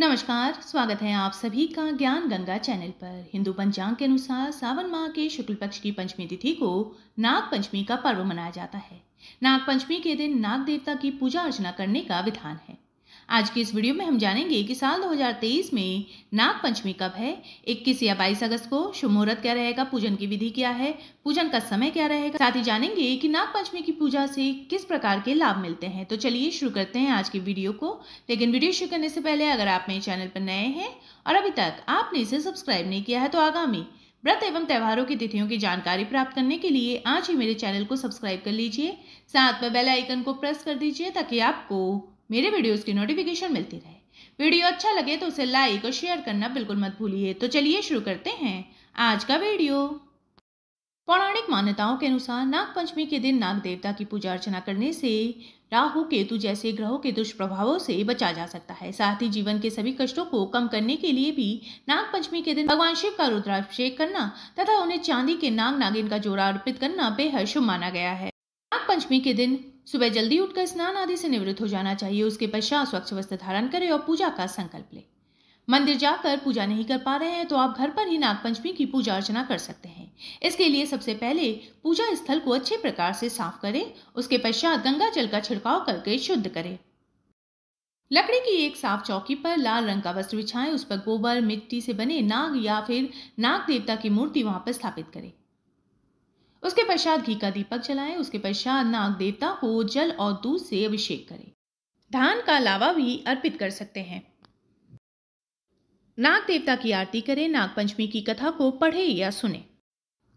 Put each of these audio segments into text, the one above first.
नमस्कार स्वागत है आप सभी का ज्ञान गंगा चैनल पर हिंदू पंचांग के अनुसार सावन माह के शुक्ल पक्ष की पंचमी तिथि को नाग पंचमी का पर्व मनाया जाता है नाग पंचमी के दिन नाग देवता की पूजा अर्चना करने का विधान है आज के इस वीडियो में हम जानेंगे कि साल 2023 में नाग पंचमी कब है 21 या 22 अगस्त को शुभ मुहूर्त क्या रहेगा पूजन की विधि क्या है पूजन का समय क्या रहेगा साथ ही जानेंगे कि नाग पंचमी की पूजा से किस प्रकार के लाभ मिलते हैं तो चलिए शुरू करते हैं आज की वीडियो को लेकिन वीडियो शुरू करने से पहले अगर आप मेरे चैनल पर नए हैं और अभी तक आपने इसे सब्सक्राइब नहीं किया है तो आगामी व्रत एवं त्यौहारों की तिथियों की जानकारी प्राप्त करने के लिए आज ही मेरे चैनल को सब्सक्राइब कर लीजिए साथ में बेल आइकन को प्रेस कर दीजिए ताकि आपको मेरे वीडियोस की नोटिफिकेशन मिलती रहे वीडियो अच्छा लगे तो उसे लाइक और शेयर करना बिल्कुल मत भूलिए तो चलिए शुरू करते हैं आज का वीडियो पौराणिक मान्यताओं के अनुसार नागपंचमी के दिन नाग देवता की पूजा अर्चना करने से राहु केतु जैसे ग्रहों के दुष्प्रभावों से बचा जा सकता है साथ ही जीवन के सभी कष्टों को कम करने के लिए भी नागपंचमी के दिन भगवान शिव का रुद्राभिषेक करना तथा उन्हें चांदी के नाग नागिन का जोड़ा अर्पित करना बेहद शुभ माना गया है नागपंचमी के दिन सुबह जल्दी उठकर स्नान आदि से निवृत्त हो जाना चाहिए उसके पश्चात स्वच्छ वस्त्र धारण करें और पूजा का संकल्प लें मंदिर जाकर पूजा नहीं कर पा रहे हैं तो आप घर पर ही नागपंचमी की पूजा अर्चना कर सकते हैं इसके लिए सबसे पहले पूजा स्थल को अच्छे प्रकार से साफ करें उसके पश्चात गंगा जल का छिड़काव करके शुद्ध करें लकड़ी की एक साफ चौकी पर लाल रंग का वस्त्र बिछाएं उस पर गोबर मिट्टी से बने नाग या फिर नाग देवता की मूर्ति वहां पर स्थापित करें उसके पश्चात घी का दीपक जलाएं उसके पश्चात नाग देवता को जल और दूध से अभिषेक करें धान का लावा भी अर्पित कर सकते हैं नाग देवता की आरती करें नागपंचमी की कथा को पढ़े या सुने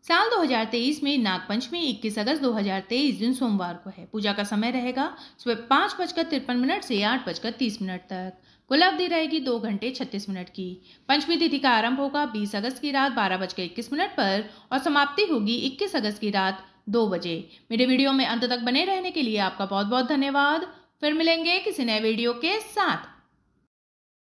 साल 2023 में नागपंचमी 21 अगस्त 2023 दिन सोमवार को है पूजा का समय रहेगा सुबह पाँच बजकर तिरपन मिनट से आठ बजकर तीस मिनट तक कुल अवधि रहेगी दो घंटे छत्तीस मिनट की पंचमी तिथि का आरंभ होगा 20 अगस्त की रात बारह बजकर इक्कीस मिनट पर और समाप्ति होगी 21 अगस्त की रात दो बजे मेरे वीडियो में अंत तक बने रहने के लिए आपका बहुत बहुत धन्यवाद फिर मिलेंगे किसी नए वीडियो के साथ